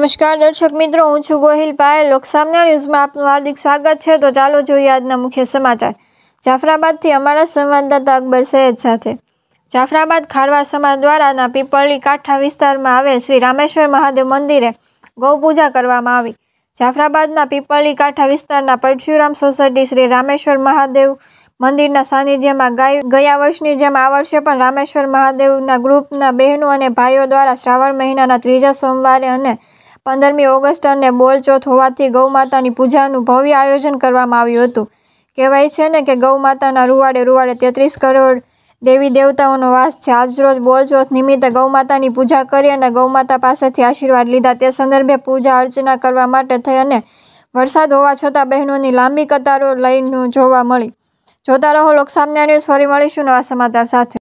નમસ્કાર દર્શક મિત્રો હું છું ગોહિલ પાયલ લોકસામના ન્યૂઝમાં આપનું હાર્દિક સ્વાગત છે તો ચાલો જોઈએ આજના મુખ્ય સમાચાર જાફરાબાદથી અમારા સંવાદદાતા અકબર સૈયદ સાથે જાફરાબાદ ખારવા સમાજ દ્વારાના પીપળની કાંઠા વિસ્તારમાં આવેલ શ્રી રામેશ્વર મહાદેવ મંદિરે ગૌપૂજા કરવામાં આવી જાફરાબાદના પીપળની કાંઠા વિસ્તારના પરશુરામ સોસાયટી શ્રી રામેશ્વર મહાદેવ મંદિરના સાનિધ્યમાં ગાય ગયા વર્ષની જેમ આ વર્ષે પણ રામેશ્વર મહાદેવના ગ્રુપના બહેનો અને ભાઈઓ દ્વારા શ્રાવણ મહિનાના ત્રીજા સોમવારે અને પંદરમી ઓગસ્ટ અને બોલચોથ હોવાથી ગૌમાતાની પૂજાનું ભવ્ય આયોજન કરવામાં આવ્યું હતું કહેવાય છે ને કે ગૌમાતાના રૂવાડે રૂવાડે તેત્રીસ કરોડ દેવી દેવતાઓનો વાસ છે આજરોજ બોલચોથ નિમિત્તે ગૌમાતાની પૂજા કરી અને ગૌમાતા પાસેથી આશીર્વાદ લીધા તે સંદર્ભે પૂજા અર્ચના કરવા માટે થઈ અને વરસાદ હોવા છતાં બહેનોની લાંબી કતારો લઈને જોવા મળી જોતા રહો લોકસામન્ય ન્યૂઝ ફરી મળીશું નવા સમાચાર સાથે